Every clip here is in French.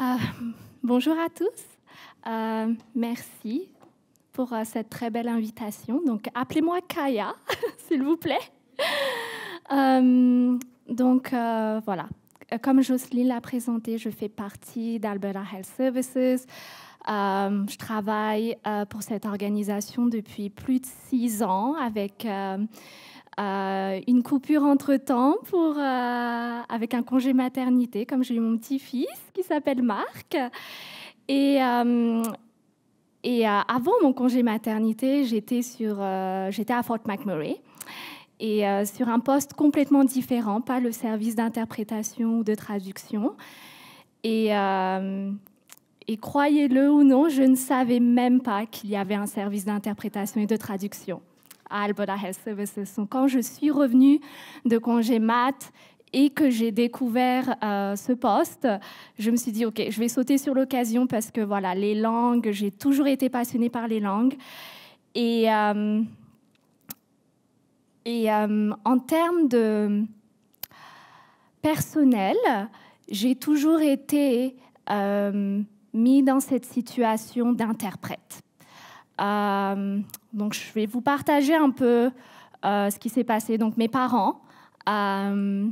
Euh, bonjour à tous. Euh, merci pour euh, cette très belle invitation. Donc, appelez-moi Kaya, s'il vous plaît. donc, voilà. Comme Jocelyne l'a présenté, je fais partie d'Alberta Health Services. je travaille pour cette organisation depuis plus de six ans avec euh, une coupure entre-temps pour, euh, avec un congé maternité, comme j'ai eu mon petit-fils qui s'appelle Marc. Et, euh, avant mon congé maternité, j'étais, sur, j'étais à Fort McMurray et sur un poste complètement différent, pas le service d'interprétation ou de traduction. et croyez-le ou non, je ne savais même pas qu'il y avait un service d'interprétation et de traduction à Health Services. Donc, quand je suis revenue de congé maths et que j'ai découvert euh, ce poste, je me suis dit, OK, je vais sauter sur l'occasion parce que voilà, les langues, j'ai toujours été passionnée par les langues. Et, euh, et euh, en termes de personnel, j'ai toujours été mise dans cette situation d'interprète. Donc, je vais vous partager un peu euh, ce qui s'est passé. Donc, mes parents euh,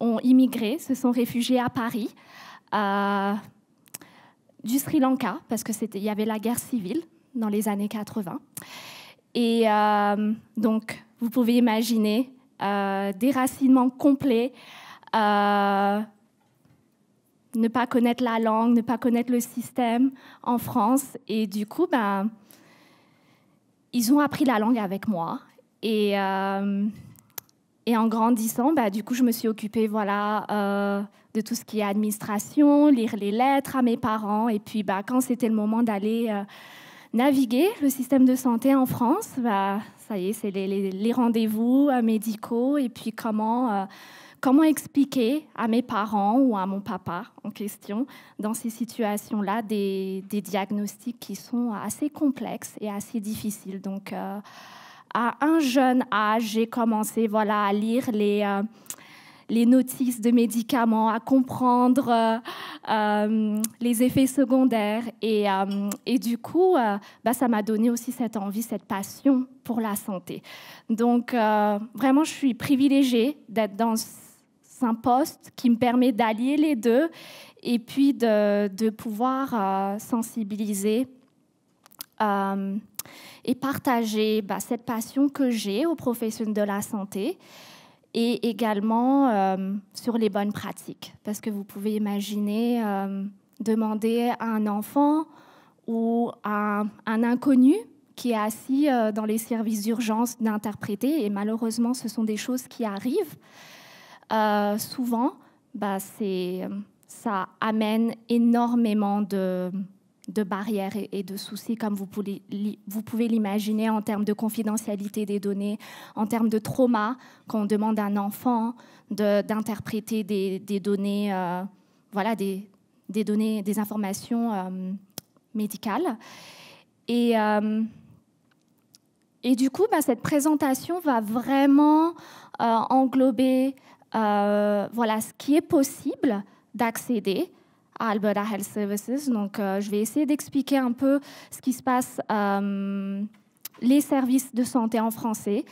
ont immigré, se sont réfugiés à Paris euh, du Sri Lanka, parce qu'il y avait la guerre civile dans les années 80. Et donc, vous pouvez imaginer des déracinement complets, ne pas connaître la langue, ne pas connaître le système en France. Et du coup, ben ils ont appris la langue avec moi. Et, euh, et en grandissant, bah, du coup, je me suis occupée voilà, euh, de tout ce qui est administration, lire les lettres à mes parents. Et puis, bah, quand c'était le moment d'aller euh, naviguer le système de santé en France, bah, ça y est, c'est les, les rendez-vous médicaux et puis comment comment expliquer à mes parents ou à mon papa en question, dans ces situations-là, des, diagnostics qui sont assez complexes et assez difficiles. Donc, euh, à un jeune âge, j'ai commencé voilà, à lire les, euh, les notices de médicaments, à comprendre euh, les effets secondaires. Et, du coup, bah, ça m'a donné aussi cette envie, cette passion pour la santé. Donc, vraiment, je suis privilégiée d'être dans un poste qui me permet d'allier les deux et puis de, pouvoir euh, sensibiliser euh, et partager bah, cette passion que j'ai aux professionnels de la santé et également euh, sur les bonnes pratiques. Parce que vous pouvez imaginer demander à un enfant ou à un inconnu qui est assis dans les services d'urgence d'interpréter, et malheureusement ce sont des choses qui arrivent. Euh, souvent, bah, ça amène énormément de, barrières et, de soucis, comme vous pouvez, l'imaginer, en termes de confidentialité des données, en termes de trauma, quand on demande à un enfant d'interpréter des, données, euh, voilà, des, données, des informations euh, médicales. Et. du coup, bah, cette présentation va vraiment englober euh, voilà ce qui est possible d'accéder à Alberta Health Services. Donc, euh, je vais essayer d'expliquer un peu ce qui se passe, euh, les services de santé en français,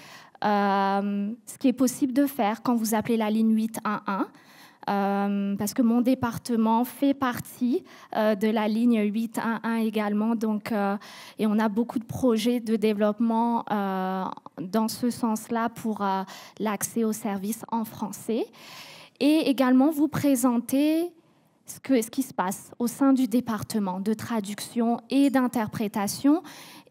ce qui est possible de faire quand vous appelez la ligne 811. Euh, parce que mon département fait partie euh, de la ligne 811 également. Donc, euh, et on a beaucoup de projets de développement dans ce sens-là pour l'accès aux services en français. Et également vous présenter ce, que, ce qui se passe au sein du département de traduction et d'interprétation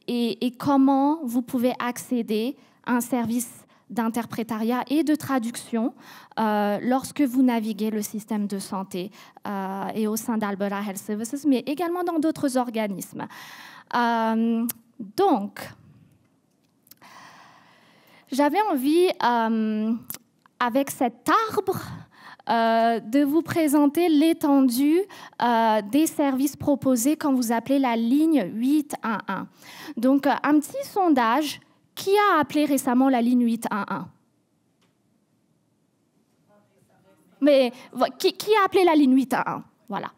et, et comment vous pouvez accéder à un service d'interprétariat et de traduction euh, lorsque vous naviguez le système de santé euh, et au sein d'Alberta Health Services, mais également dans d'autres organismes. Euh, donc, j'avais envie, avec cet arbre, de vous présenter l'étendue des services proposés quand vous appelez la ligne 811. Donc, un petit sondage qui a appelé récemment la ligne 811 Mais qui, qui, a appelé la ligne 811 Voilà.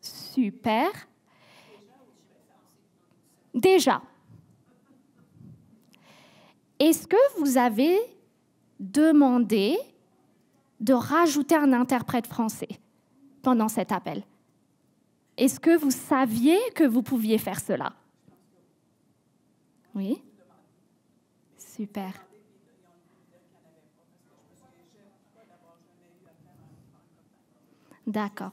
Super. Déjà. Est-ce que vous avez demandé de rajouter un interprète français pendant cet appel Est-ce que vous saviez que vous pouviez faire cela Oui. Super. D'accord.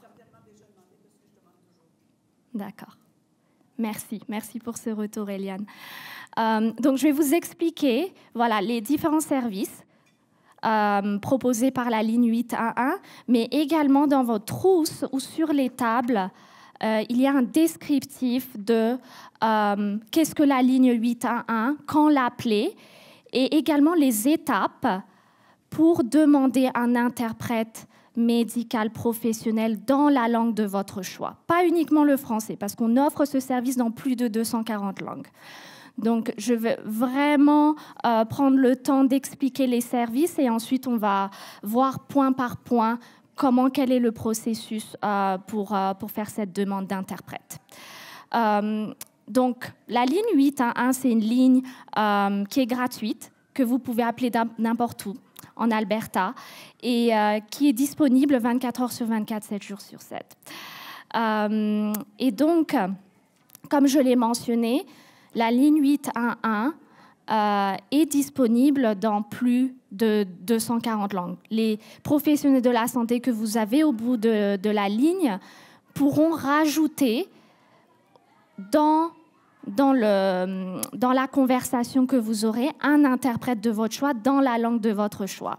D'accord. Merci, merci pour ce retour, Eliane. Euh, donc, je vais vous expliquer voilà, les différents services euh, proposés par la ligne 811, mais également dans votre trousse ou sur les tables, euh, il y a un descriptif de qu'est-ce que la ligne 811, quand l'appeler, et également les étapes pour demander un interprète médical professionnel dans la langue de votre choix. Pas uniquement le français, parce qu'on offre ce service dans plus de 240 langues. Donc, je vais vraiment euh, prendre le temps d'expliquer les services et ensuite on va voir point par point comment, quel est le processus euh, pour, euh, pour faire cette demande d'interprète. Donc, la ligne 811, c'est une ligne euh, qui est gratuite, que vous pouvez appeler n'importe où en Alberta et euh, qui est disponible 24 heures sur 24, 7 jours sur 7. Euh, et donc, comme je l'ai mentionné, la ligne 811 est disponible dans plus de 240 langues. Les professionnels de la santé que vous avez au bout de, de la ligne pourront rajouter dans dans, le, dans la conversation que vous aurez un interprète de votre choix dans la langue de votre choix.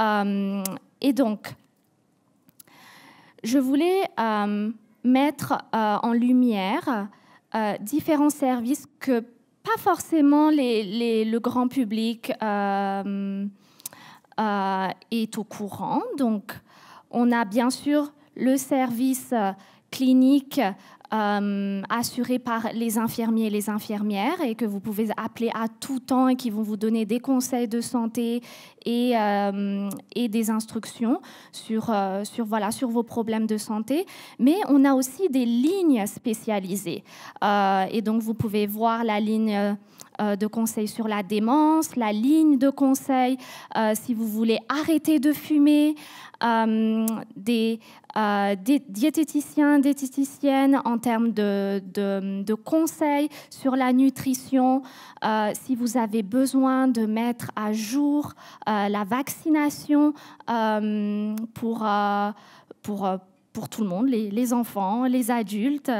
Euh, et donc, je voulais euh, mettre euh, en lumière différents services que pas forcément le grand public est au courant. Donc, on a bien sûr le service clinique euh, assurés par les infirmiers et les infirmières et que vous pouvez appeler à tout temps et qui vont vous donner des conseils de santé et, euh, et des instructions sur, euh, sur, voilà, sur vos problèmes de santé. Mais on a aussi des lignes spécialisées. et donc, vous pouvez voir la ligne de conseil sur la démence, la ligne de conseil si vous voulez arrêter de fumer, des, euh, des diététiciens, diététiciennes en termes de, de, conseils sur la nutrition, euh, si vous avez besoin de mettre à jour euh, la vaccination pour, pour, pour tout le monde, les, les enfants, les adultes.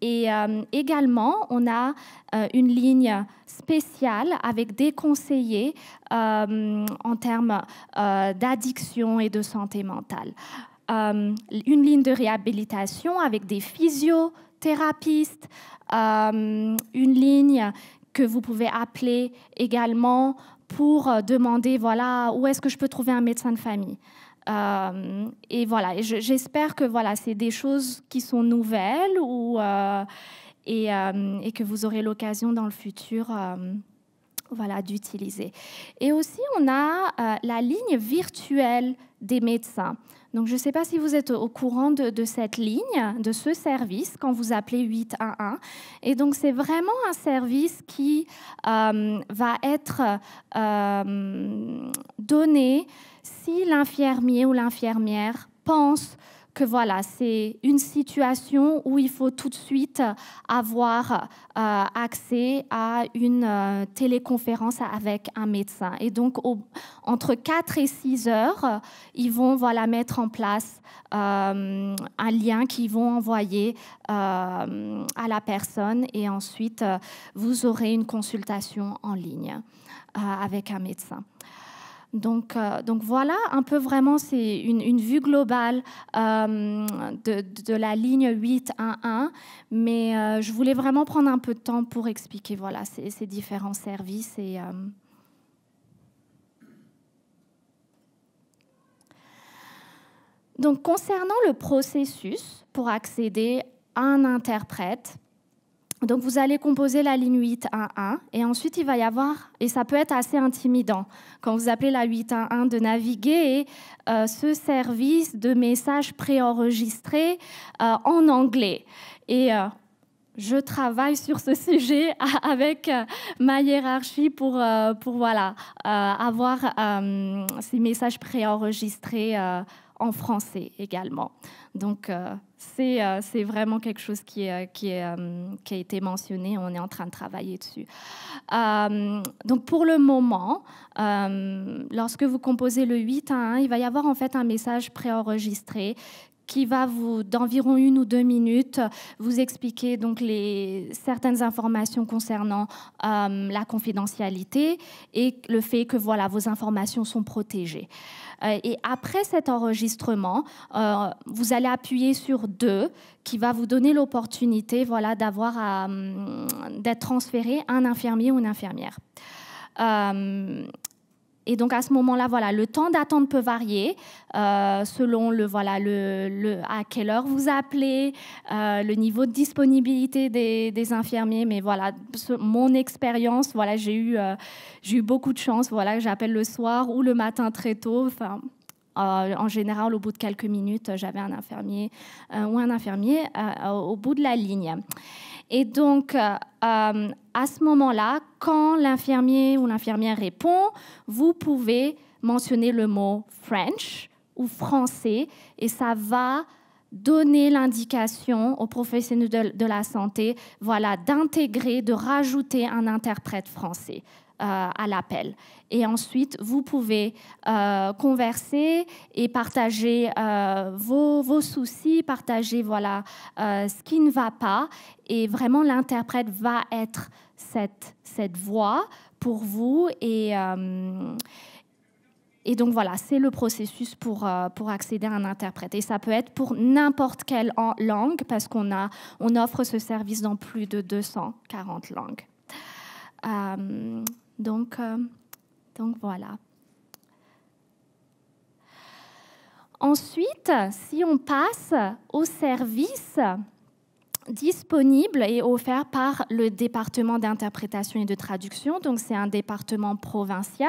Et euh, également, on a euh, une ligne spéciale avec des conseillers euh, en termes d'addiction et de santé mentale. une ligne de réhabilitation avec des physiothérapeutes, une ligne que vous pouvez appeler également pour demander, voilà, où est-ce que je peux trouver un médecin de famille euh, et voilà, j'espère que voilà, c'est des choses qui sont nouvelles ou, euh, et, euh, et, que vous aurez l'occasion dans le futur voilà, d'utiliser. Et aussi, on a la ligne virtuelle des médecins. Donc, je ne sais pas si vous êtes au courant de, cette ligne, de ce service, quand vous appelez 811. Et donc, c'est vraiment un service qui euh, va être euh, donné si l'infirmier ou l'infirmière pense que voilà, c'est une situation où il faut tout de suite avoir euh, accès à une euh, téléconférence avec un médecin. Et donc, entre 4 et 6 heures, ils vont voilà, mettre en place euh, un lien qu'ils vont envoyer à la personne et ensuite, vous aurez une consultation en ligne avec un médecin. Donc, euh, donc, voilà un peu vraiment, c'est une, vue globale euh, de, la ligne 811, mais euh, je voulais vraiment prendre un peu de temps pour expliquer voilà, ces, différents services. Donc concernant le processus pour accéder à un interprète, donc vous allez composer la ligne 811 et ensuite il va y avoir, et ça peut être assez intimidant quand vous appelez la 811 de naviguer euh, ce service de messages préenregistrés euh, en anglais. Et euh, je travaille sur ce sujet avec ma hiérarchie pour, pour voilà, avoir ces messages préenregistrés en français également. Donc euh, euh, c'est vraiment quelque chose qui, euh, qui, qui, a été mentionné, on est en train de travailler dessus. donc pour le moment, lorsque vous composez le 8 à 1, il va y avoir en fait un message préenregistré qui va vous, d'environ une ou deux minutes, vous expliquer donc les, certaines informations concernant la confidentialité et le fait que voilà, vos informations sont protégées. Euh, et après cet enregistrement, euh, vous allez appuyer sur 2 qui va vous donner l'opportunité voilà, d'avoir euh, d'être transféré à un infirmier ou une infirmière. Et donc à ce moment-là, voilà, le temps d'attente peut varier euh, selon le, voilà, le, à quelle heure vous appelez, euh, le niveau de disponibilité des, infirmiers. Mais voilà, mon expérience, voilà, j'ai eu, euh, eu beaucoup de chance. Voilà, j'appelle le soir ou le matin très tôt. en général, au bout de quelques minutes, j'avais un infirmier ou un infirmier au bout de la ligne. Et donc, euh, euh, à ce moment-là, quand l'infirmier ou l'infirmière répond, vous pouvez mentionner le mot French ou français et ça va donner l'indication aux professionnels de, de la santé voilà, d'intégrer, de rajouter un interprète français euh, à l'appel. Et ensuite, vous pouvez euh, converser et partager euh, vos, vos, soucis, partager voilà, ce qui ne va pas. Et vraiment, l'interprète va être cette, cette voix pour vous. Et, et donc voilà, c'est le processus pour, pour accéder à un interprète. Et ça peut être pour n'importe quelle langue, parce qu'on a, on offre ce service dans plus de 240 langues. Euh, donc, euh, donc voilà. Ensuite, si on passe au service, disponible et offert par le département d'interprétation et de traduction. Donc, c'est un département provincial.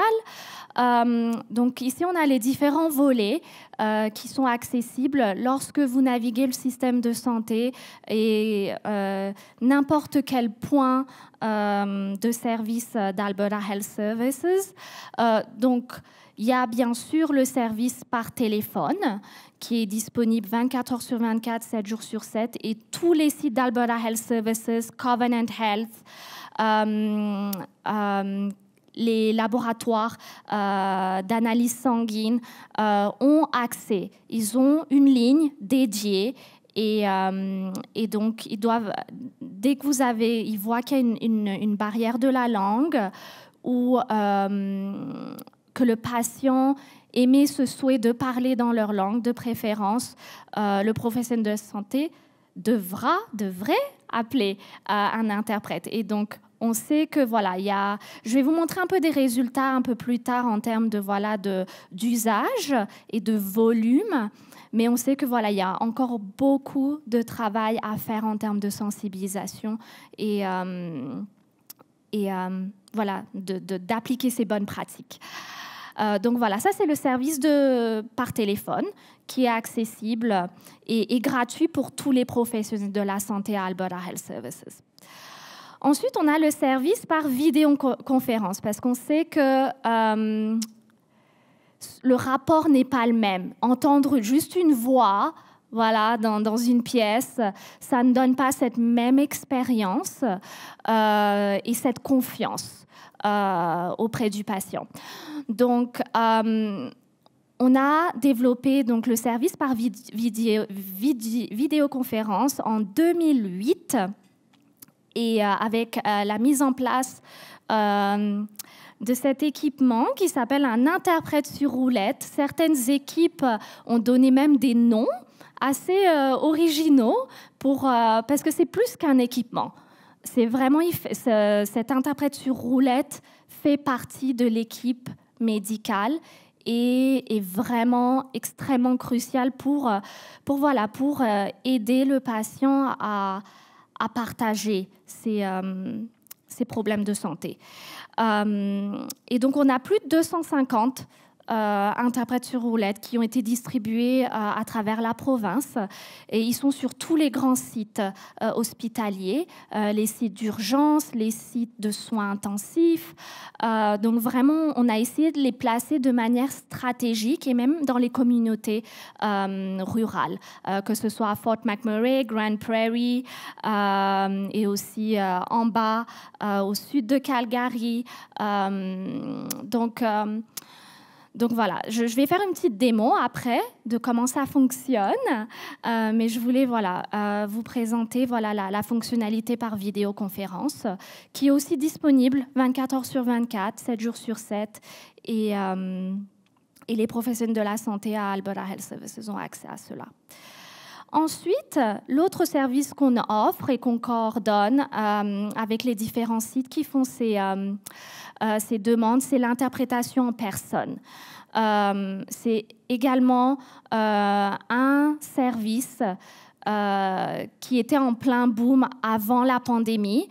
Euh, donc, ici, on a les différents volets euh, qui sont accessibles lorsque vous naviguez le système de santé et euh, n'importe quel point de service d'Alberta Health Services. donc, il y a bien sûr le service par téléphone qui est disponible 24 heures sur 24, 7 jours sur 7, et tous les sites d'Alberta Health Services, Covenant Health, euh, euh, les laboratoires euh, d'analyse sanguine ont accès. Ils ont une ligne dédiée et, donc, ils doivent, dès que vous avez, ils voient qu'il y a une, barrière de la langue ou le patient émet ce souhait de parler dans leur langue de préférence, euh, le professionnel de santé devra, devrait appeler euh, un interprète. Et donc, on sait que voilà, il y a. Je vais vous montrer un peu des résultats un peu plus tard en termes de voilà de d'usage et de volume, mais on sait que voilà, il y a encore beaucoup de travail à faire en termes de sensibilisation et euh, et voilà d'appliquer ces bonnes pratiques. Euh, donc voilà, ça c'est le service par téléphone qui est accessible et, gratuit pour tous les professionnels de la santé à Alberta Health Services. Ensuite, on a le service par vidéoconférence parce qu'on sait que euh, le rapport n'est pas le même. Entendre juste une voix voilà, dans, une pièce, ça ne donne pas cette même expérience euh, et cette confiance. Euh, auprès du patient. Donc, euh, on a développé donc le service par vidéoconférence en 2008 et euh, avec la mise en place de cet équipement qui s'appelle un interprète sur roulette. Certaines équipes ont donné même des noms assez originaux pour, parce que c'est plus qu'un équipement c'est vraiment cette interprète sur roulette fait partie de l'équipe médicale et est vraiment extrêmement crucial pour, euh, pour, voilà, pour euh, aider le patient à, partager ses, euh, ses, problèmes de santé. et donc, on a plus de 250 euh, interprètes sur roulette qui ont été distribués euh, à travers la province. Et ils sont sur tous les grands sites euh, hospitaliers, les sites d'urgence, les sites de soins intensifs. donc vraiment, on a essayé de les placer de manière stratégique et même dans les communautés rurales, que ce soit à Fort McMurray, Grand Prairie et aussi en bas, au sud de Calgary. donc, donc voilà, je, vais faire une petite démo après de comment ça fonctionne, euh, mais je voulais voilà, euh, vous présenter voilà, la, fonctionnalité par vidéoconférence, qui est aussi disponible 24 heures sur 24, 7 jours sur 7, et, euh, et les professionnels de la santé à Alberta Health Services ont accès à cela. Ensuite, l'autre service qu'on offre et qu'on coordonne euh, avec les différents sites qui font ces, euh, euh, ces demandes, c'est l'interprétation en personne. c'est également un service qui était en plein boom avant la pandémie,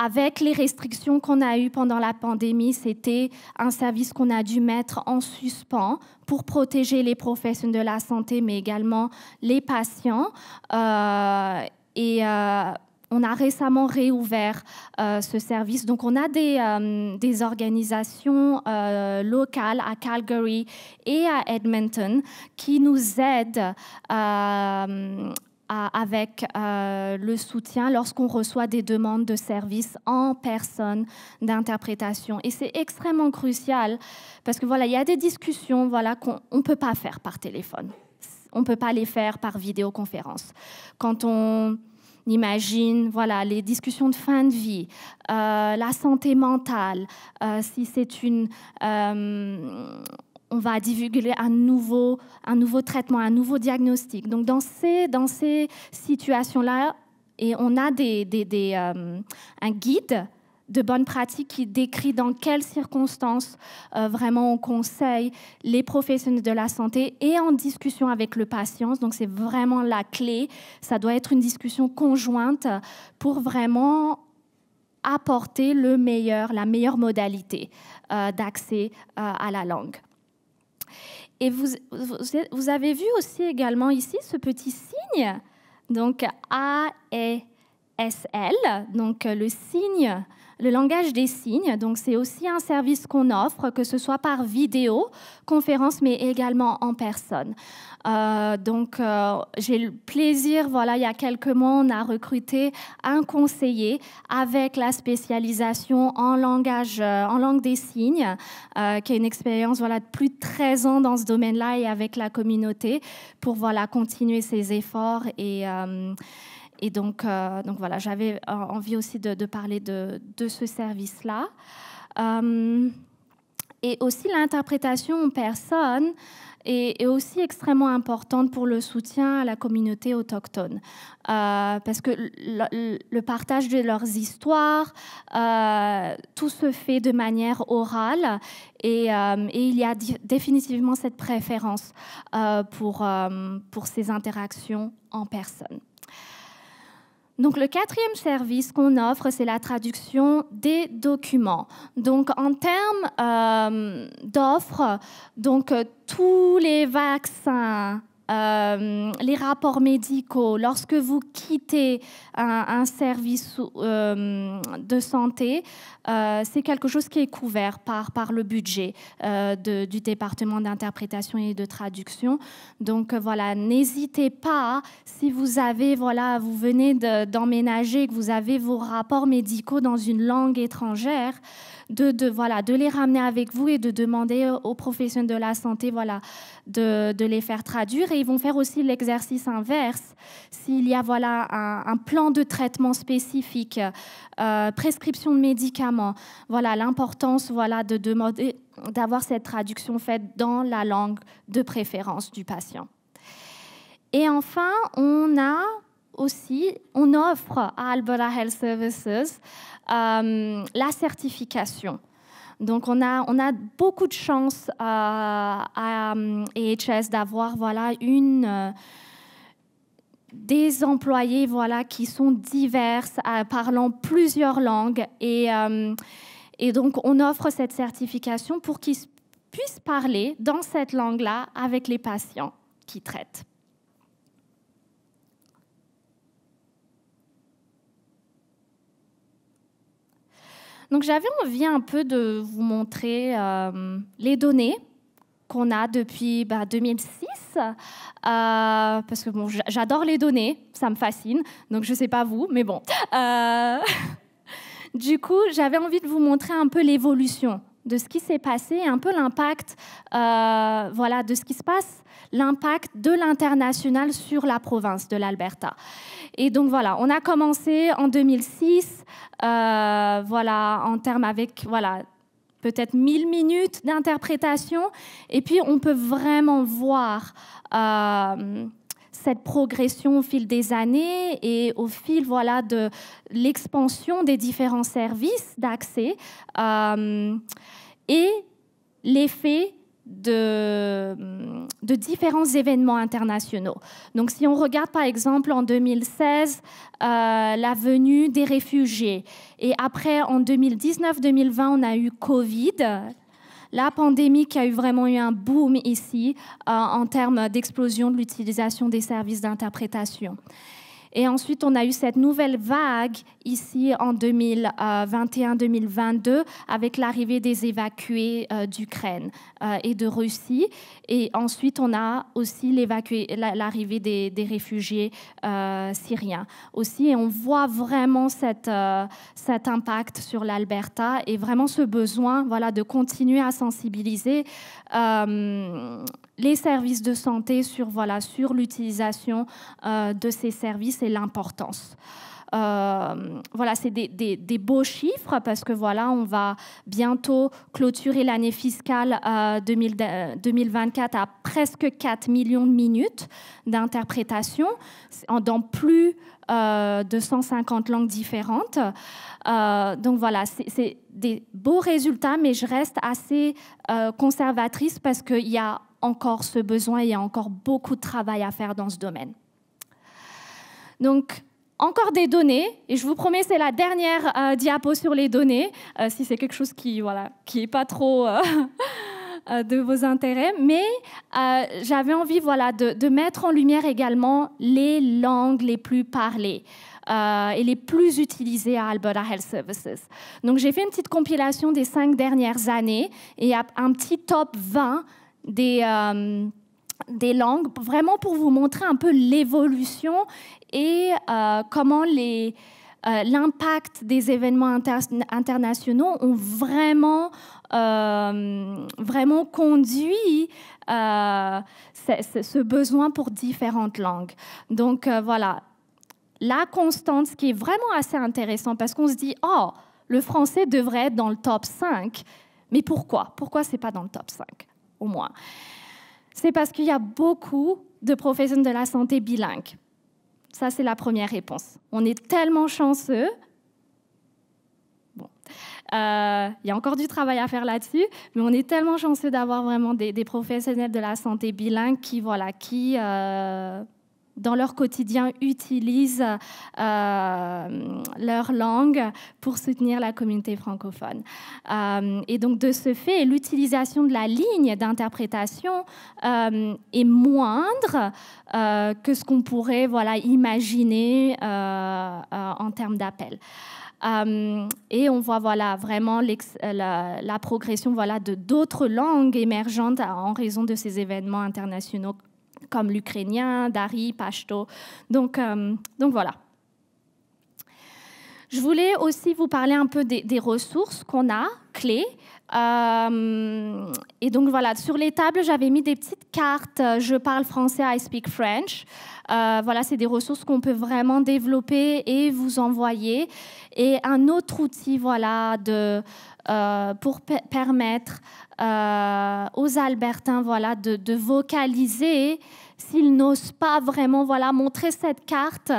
avec les restrictions qu'on a eues pendant la pandémie, c'était un service qu'on a dû mettre en suspens pour protéger les professionnels de la santé, mais également les patients. Euh, et euh, on a récemment réouvert euh, ce service. Donc, on a des, organisations locales à Calgary et à Edmonton qui nous aident à avec euh, le soutien lorsqu'on reçoit des demandes de services en personne d'interprétation. Et c'est extrêmement crucial parce que voilà, il y a des discussions voilà, qu'on ne peut pas faire par téléphone. On ne peut pas les faire par vidéoconférence. Quand on imagine voilà, les discussions de fin de vie, euh, la santé mentale, euh, si c'est une on va divulguer un nouveau, traitement, un nouveau diagnostic. Donc dans ces, situations-là, et on a euh, un guide de bonne pratique qui décrit dans quelles circonstances euh, vraiment on conseille les professionnels de la santé et en discussion avec le patient. Donc c'est vraiment la clé. Ça doit être une discussion conjointe pour vraiment apporter le meilleur, la meilleure modalité euh, d'accès à la langue. Et vous, avez vu aussi également ici ce petit signe, donc A e, s l donc le signe le langage des signes. Donc, c'est aussi un service qu'on offre, que ce soit par vidéo, conférence, mais également en personne. Euh, donc, euh, j'ai le plaisir, voilà, il y a quelques mois, on a recruté un conseiller avec la spécialisation en langage, euh, en langue des signes, qui a une expérience, voilà, de plus de 13 ans dans ce domaine-là et avec la communauté pour, voilà, continuer ses efforts et et donc, euh, donc voilà, j'avais envie aussi de, parler de, ce service-là. Euh, et aussi l'interprétation en personne est, aussi extrêmement importante pour le soutien à la communauté autochtone. Euh, parce que le, partage de leurs histoires, tout se fait de manière orale et, et il y a définitivement cette préférence pour, pour ces interactions en personne. Donc le quatrième service qu'on offre, c'est la traduction des documents. Donc en termes euh, d'offres, donc euh, tous les vaccins euh, les rapports médicaux, lorsque vous quittez un, service euh, de santé, euh, c'est quelque chose qui est couvert par, par le budget du département d'interprétation et de traduction. Donc voilà, n'hésitez pas si vous avez, voilà, vous venez d'emménager, que vous avez vos rapports médicaux dans une langue étrangère. De, de, voilà, de les ramener avec vous et de demander aux professionnels de la santé voilà, de, les faire traduire et ils vont faire aussi l'exercice inverse. S'il y a voilà, un, plan de traitement spécifique, euh, prescription de médicaments, voilà l'importance voilà, de d'avoir cette traduction faite dans la langue de préférence du patient. Et enfin, on a aussi, on offre à Alberta Health Services euh, la certification donc on a, beaucoup de chance euh, à EHS d'avoir voilà, une, euh, des employés voilà, qui sont diverses, euh, parlant plusieurs langues. Et, et donc on offre cette certification pour qu'ils puissent parler dans cette langue-là avec les patients qu'ils traitent. Donc j'avais envie un peu de vous montrer euh, les données qu'on a depuis 2006, bah, euh, parce que bon, j'adore les données, ça me fascine, donc je ne sais pas vous, mais bon. Euh, du coup, j'avais envie de vous montrer un peu l'évolution de ce qui s'est passé un peu l'impact voilà, de ce qui se passe, l'impact de l'international sur la province de l'Alberta. Et donc voilà, on a commencé en 2006 euh, voilà, en termes avec, voilà, peut-être 1000 minutes d'interprétation. Et puis, on peut vraiment voir euh, cette progression au fil des années et au fil voilà, de l'expansion des différents services d'accès euh, et l'effet de, de, différents événements internationaux. Donc si on regarde par exemple en 2016 euh, la venue des réfugiés et après en 2019-2020 on a eu Covid. La pandémie qui a eu vraiment eu un boom ici euh, en termes d'explosion de l'utilisation des services d'interprétation. Et ensuite, on a eu cette nouvelle vague ici en 2021-2022 euh, avec l'arrivée des évacués euh, d'Ukraine euh, et de Russie. Et ensuite, on a aussi l'arrivée des, réfugiés syriens aussi. Et on voit vraiment cette, cet impact sur l'Alberta et vraiment ce besoin voilà, de continuer à sensibiliser les services de santé sur voilà sur l'utilisation de ces services et l'importance. Euh, voilà, c'est des, beaux chiffres parce que voilà, on va bientôt clôturer l'année fiscale 2024 euh, euh, à presque 4 millions de minutes d'interprétation dans plus de 150 langues différentes. donc voilà, c'est des beaux résultats, mais je reste assez conservatrice parce qu'il y a encore ce besoin, il y a encore beaucoup de travail à faire dans ce domaine. Donc, encore des données, et je vous promets, c'est la dernière euh, diapo sur les données, euh, si c'est quelque chose qui voilà, qui est pas trop euh, de vos intérêts, mais j'avais envie voilà, de, de, mettre en lumière également les langues les plus parlées. et les plus utilisées à Alberta Health Services. Donc j'ai fait une petite compilation des cinq dernières années et un petit top 20 des, des langues, vraiment pour vous montrer un peu l'évolution et euh, comment euh, l'impact des événements internationaux ont vraiment, euh, vraiment conduit ce besoin pour différentes langues. Donc voilà, la constante, ce qui est vraiment assez intéressant, parce qu'on se dit, oh, le français devrait être dans le top 5, mais pourquoi Pourquoi c'est pas dans le top 5, au moins c'est parce qu'il y a beaucoup de professionnels de la santé bilingues. Ça, c'est la première réponse. On est tellement chanceux. Bon. Euh, il y a encore du travail à faire là-dessus, mais on est tellement chanceux d'avoir vraiment des, professionnels de la santé bilingues qui, voilà, qui euh, dans leur quotidien, utilisent euh, leur langue pour soutenir la communauté francophone. Euh, et donc, de ce fait, l'utilisation de la ligne d'interprétation euh, est moindre que ce qu'on pourrait voilà, imaginer en termes d'appel. et on voit voilà, vraiment la, la, progression voilà, de d'autres langues émergentes en raison de ces événements internationaux comme l'ukrainien, Dari, Pashto. Donc, euh, donc voilà. Je voulais aussi vous parler un peu des, ressources qu'on a, clés. Euh, et donc voilà, sur les tables, j'avais mis des petites cartes. Je parle français, I speak French. Euh, voilà, c'est des ressources qu'on peut vraiment développer et vous envoyer. Et un autre outil, voilà, de, euh, pour permettre euh, aux Albertins, voilà, de, vocaliser s'ils n'osent pas vraiment voilà montrer cette carte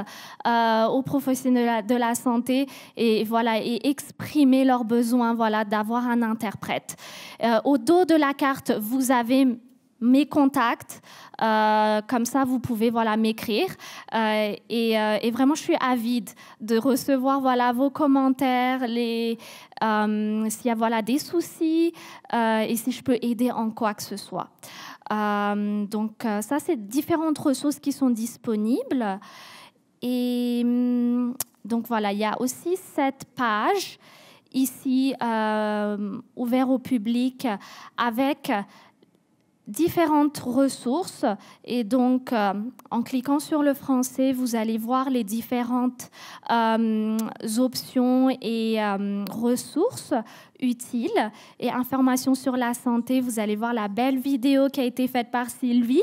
aux professionnels de la, santé et voilà et exprimer leurs besoins voilà d'avoir un interprète. au dos de la carte, vous avez mes contacts. Euh, comme ça, vous pouvez voilà m'écrire. Euh, euh, et, vraiment, je suis avide de recevoir voilà vos commentaires, s'il y a voilà des soucis et si je peux aider en quoi que ce soit. donc ça, c'est différentes ressources qui sont disponibles. Et hum, donc voilà, il y a aussi cette page ici ouverte au public avec différentes ressources et donc euh, en cliquant sur le français, vous allez voir les différentes euh, options et euh, ressources utiles et informations sur la santé. Vous allez voir la belle vidéo qui a été faite par Sylvie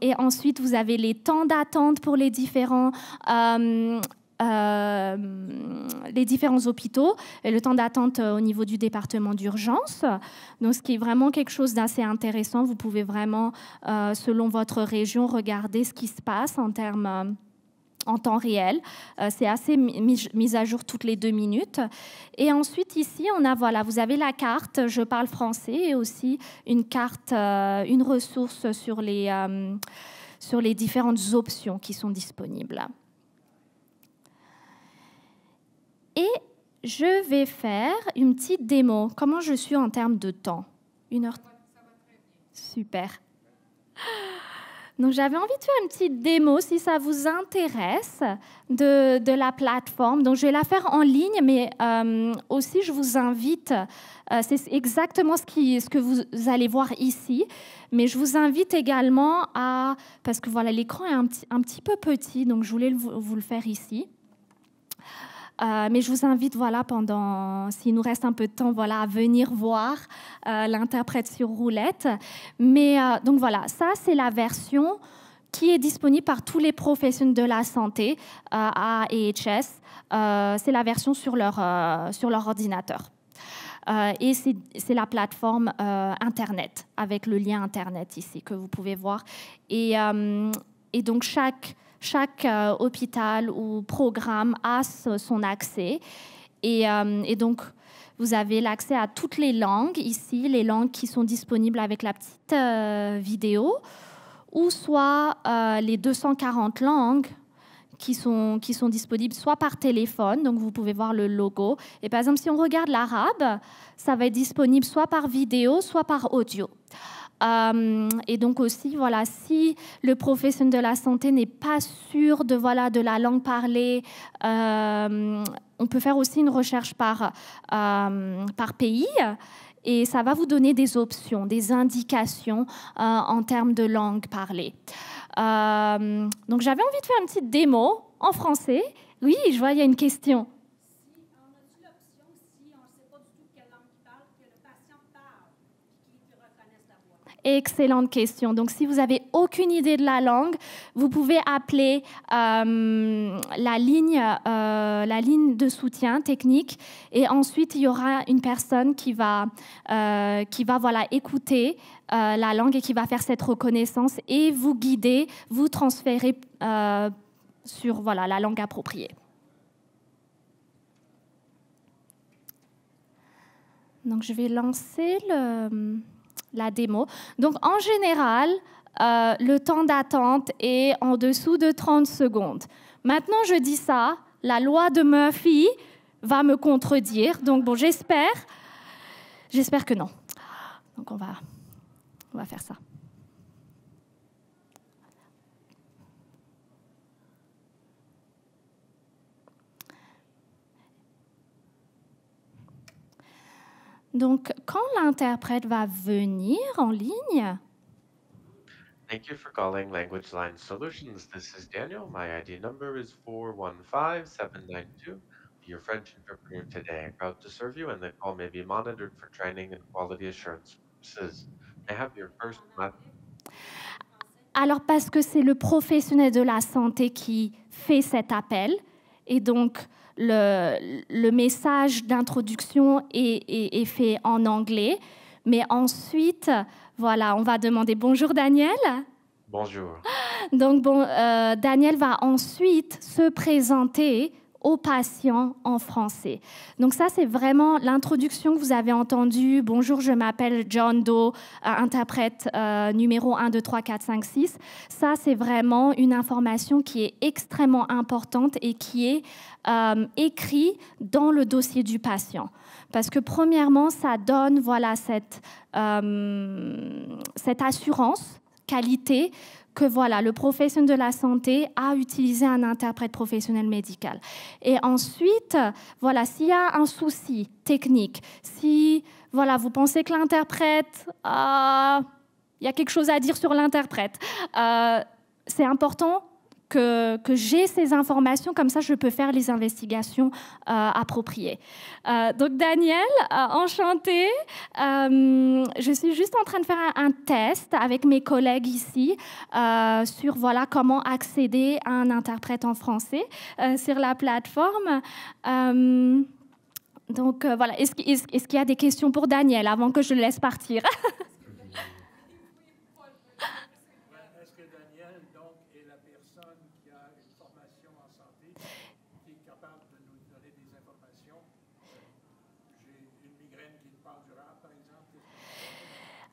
et ensuite vous avez les temps d'attente pour les différents euh, les différents hôpitaux et le temps d'attente euh, au niveau du département d'urgence. Donc, ce qui est vraiment quelque chose d'assez intéressant. Vous pouvez vraiment, euh, selon votre région, regarder ce qui se passe en termes en temps réel. c'est assez mis, à jour toutes les deux minutes. Et ensuite, ici, on a, voilà, vous avez la carte Je parle français et aussi une carte, une ressource sur les, sur les différentes options qui sont disponibles. Et je vais faire une petite démo. Comment je suis en termes de temps Une heure. Super. Donc j'avais envie de faire une petite démo si ça vous intéresse de, de la plateforme. Donc je vais la faire en ligne, mais euh, aussi je vous invite, euh, c'est exactement ce, qui, ce que vous allez voir ici, mais je vous invite également à, parce que voilà l'écran est un petit, un petit peu petit, donc je voulais vous le faire ici. Euh, mais je vous invite, voilà, pendant, s'il nous reste un peu de temps, voilà, à venir voir euh, l'interprète sur roulette. Mais euh, donc voilà, ça c'est la version qui est disponible par tous les professionnels de la santé à EHS. c'est la version sur leur, sur leur ordinateur. et c'est la plateforme Internet, avec le lien Internet ici que vous pouvez voir. Et, et donc chaque chaque euh, hôpital ou programme a son accès. Euh, et, donc, vous avez l'accès à toutes les langues ici, les langues qui sont disponibles avec la petite euh, vidéo, ou soit les 240 langues qui sont, qui sont disponibles soit par téléphone, donc vous pouvez voir le logo. Et par exemple, si on regarde l'arabe, ça va être disponible soit par vidéo, soit par audio. Euh, et donc aussi, voilà, si le professionnel de la santé n'est pas sûr de, voilà, de la langue parlée, euh, on peut faire aussi une recherche par, euh, par pays. Et ça va vous donner des options, des indications en termes de langue parlée. donc j'avais envie de faire une petite démo en français. Oui, je vois, il y a une question. Excellente question. Donc, si vous n'avez aucune idée de la langue, vous pouvez appeler euh, la, ligne, euh, la ligne de soutien technique et ensuite, il y aura une personne qui va, euh, qui va voilà, écouter la langue et qui va faire cette reconnaissance et vous guider, vous transférer sur voilà, la langue appropriée. Donc, je vais lancer le la démo. Donc en général, euh, le temps d'attente est en dessous de 30 secondes. Maintenant, je dis ça, la loi de Murphy va me contredire. Donc bon, j'espère, j'espère que non. Donc on va, on va faire ça. Donc, quand l'interprète va venir en ligne, Thank you for calling Language Line Solutions. This is Daniel. My ID number is 415792. Your French interpreter today. I'm proud to serve you, and the call may be monitored for training and quality assurance purposes. May I have your first Alors, parce que c'est le professionnel de la santé qui fait cet appel, et donc le, message d'introduction est, fait en anglais. Mais ensuite, voilà, on va demander bonjour Daniel. Bonjour. Donc, euh, Daniel va ensuite se présenter aux patients en français. Donc ça, c'est vraiment l'introduction que vous avez entendue. Bonjour, je m'appelle John Doe, euh, interprète euh, numéro 1, 2, 3, 4, 5, 6. Ça, c'est vraiment une information qui est extrêmement importante et qui est euh, écrite dans le dossier du patient. Parce que premièrement, ça donne voilà, cette euh, assurance qualité que voilà, le professionnel de la santé a utilisé un interprète professionnel médical. Et ensuite, voilà, s'il y a un souci technique, si voilà, vous pensez que l'interprète, euh, il y a quelque chose à dire sur l'interprète, euh, c'est important que, j'ai ces informations, comme ça je peux faire les investigations euh, appropriées. Euh, donc Daniel, euh, enchanté. je suis juste en train de faire un, test avec mes collègues ici sur voilà, comment accéder à un interprète en français sur la plateforme. donc voilà, est-ce, est-ce qu'il y a des questions pour Daniel avant que je le laisse partir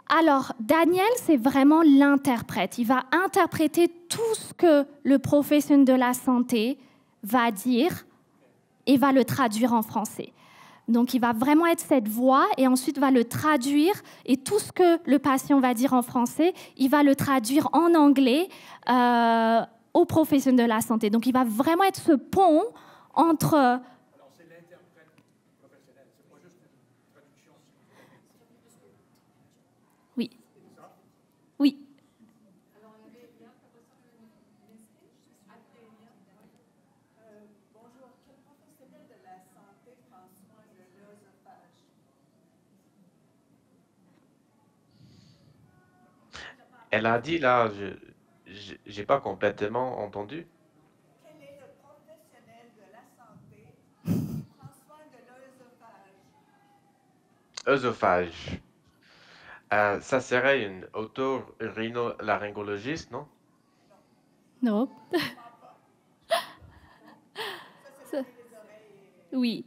Alors, Daniel, c'est vraiment l'interprète. Il va interpréter tout ce que le professionnel de la santé va dire et va le traduire en français. Donc, il va vraiment être cette voix et ensuite va le traduire. Et tout ce que le patient va dire en français, il va le traduire en anglais euh, au professionnel de la santé. Donc, il va vraiment être ce pont entre Elle a dit là, je n'ai pas complètement entendu. Quel est le professionnel de la santé qui prend soin de l'œsophage? Œsophage. Euh, ça serait une auto-rhinolaryngologiste, non? Non. Ça, oui.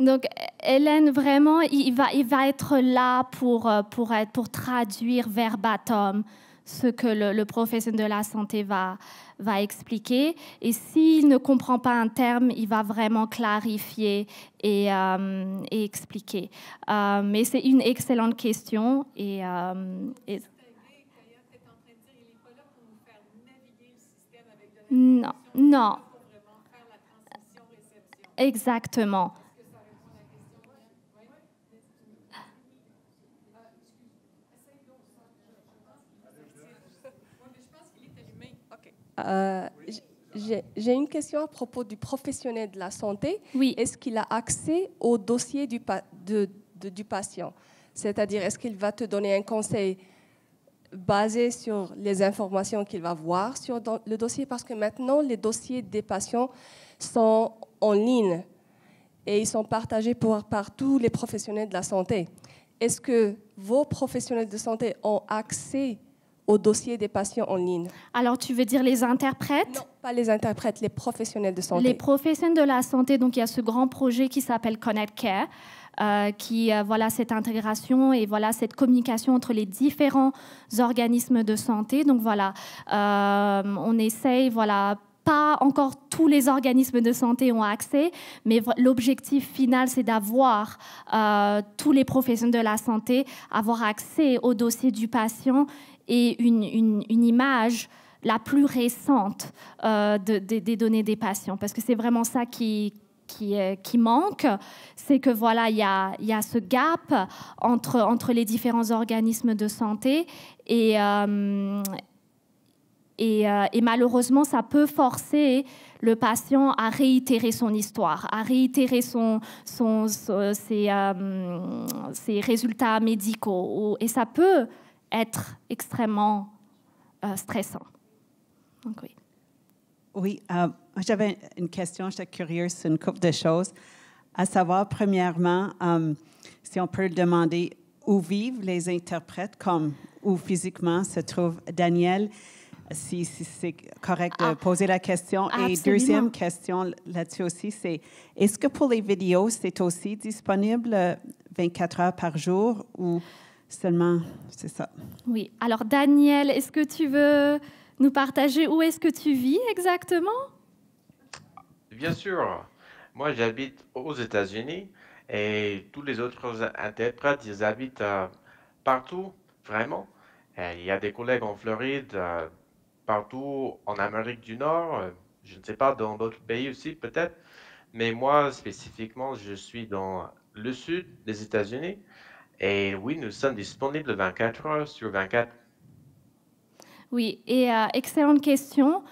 Donc Hélène, vraiment, il va, être là pour, euh, pour, être, pour traduire verbatim ce que le, professeur professionnel de la santé va, va expliquer. Et s'il ne comprend pas un terme, il va vraiment clarifier et, euh, expliquer. Euh, mais c'est une excellente question. Et, et... Non, non. Exactement. Euh, j'ai une question à propos du professionnel de la santé. Oui. Est-ce qu'il a accès au dossier du, du patient C'est-à-dire, est-ce qu'il va te donner un conseil basé sur les informations qu'il va voir sur le dossier Parce que maintenant, les dossiers des patients sont en ligne et ils sont partagés par tous les professionnels de la santé. Est-ce que vos professionnels de santé ont accès au dossier des patients en ligne. Alors, tu veux dire les interprètes Non, pas les interprètes, les professionnels de santé. Les professionnels de la santé, donc il y a ce grand projet qui s'appelle Connect Care. Euh, qui euh, voilà cette intégration et voilà cette communication entre les différents organismes de santé. Donc voilà, euh, on essaye voilà pas encore tous les organismes de santé ont accès, mais l'objectif final, c'est d'avoir tous les professionnels de la santé avoir accès au dossier du patient et une, une, image la plus récente euh, des données des patients, parce que c'est vraiment ça qui, qui, euh, qui manque, c'est que voilà, il y a, y a, ce gap entre, entre les différents organismes de santé et, euh, et, malheureusement, ça peut forcer le patient à réitérer son histoire, à réitérer son, son, ses, ses, résultats médicaux. Et ça peut être extrêmement euh, stressant. Donc, oui. Oui, euh, j'avais une question, j'étais curieuse sur une couple de choses. À savoir, premièrement, euh, si on peut demander, où vivent les interprètes, comme où physiquement se trouve Daniel, si, si c'est correct de ah, poser la question. Et deuxième question là-dessus aussi, c'est est-ce que pour les vidéos, c'est aussi disponible 24 heures par jour ou seulement, c'est ça. Oui. Alors, Daniel, est-ce que tu veux nous partager où est-ce que tu vis exactement Bien sûr. Moi, j'habite aux États-Unis et tous les autres interprètes, ils habitent euh, partout, vraiment. il y a des collègues en Floride, euh, partout en Amérique du Nord, euh, je ne sais pas, dans d'autres pays aussi peut-être. Mais moi, spécifiquement, je suis dans le sud des États-Unis. Et oui, nous sommes disponibles 24 heures sur 24. Oui, et euh, excellente question.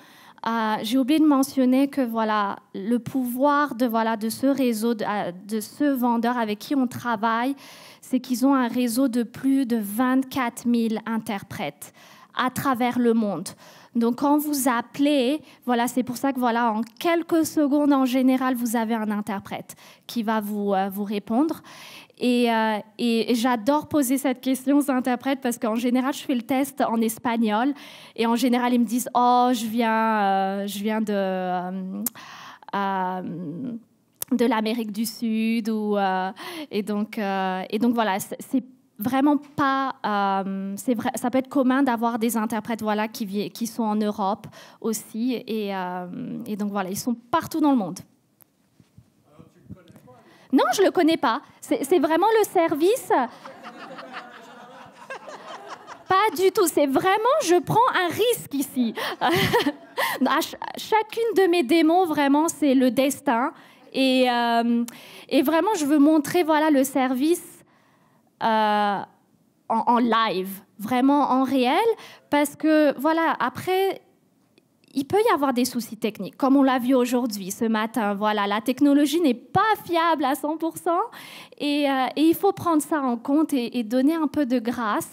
Euh, j'ai oublié de mentionner que voilà le pouvoir de voilà de ce réseau euh, de, ce vendeur avec qui on travaille, c'est qu'ils ont un réseau de plus de 24 000 interprètes à travers le monde. Donc quand vous appelez, voilà, c'est pour ça que voilà, en quelques secondes en général, vous avez un interprète qui va vous, vous répondre. Euh, et, j'adore poser cette question aux interprètes parce qu'en général, je fais le test en espagnol. Et en général, ils me disent Oh, je viens, euh, je viens de. Euh, de l'Amérique du Sud ou et donc et donc voilà c'est vraiment pas ça peut être commun d'avoir des interprètes voilà qui qui sont en Europe aussi et, et donc voilà ils sont partout dans le monde non, je ne le connais pas. C'est vraiment le service. Pas du tout. C'est vraiment, je prends un risque ici. chacune de mes démons, vraiment, c'est le destin. Et, euh, vraiment, je veux montrer voilà, le service euh, en, live, vraiment en réel, parce que voilà, après, il peut y avoir des soucis techniques, comme on l'a vu aujourd'hui, ce matin. Voilà, la technologie n'est pas fiable à 100% euh, et, il faut prendre ça en compte et, donner un peu de grâce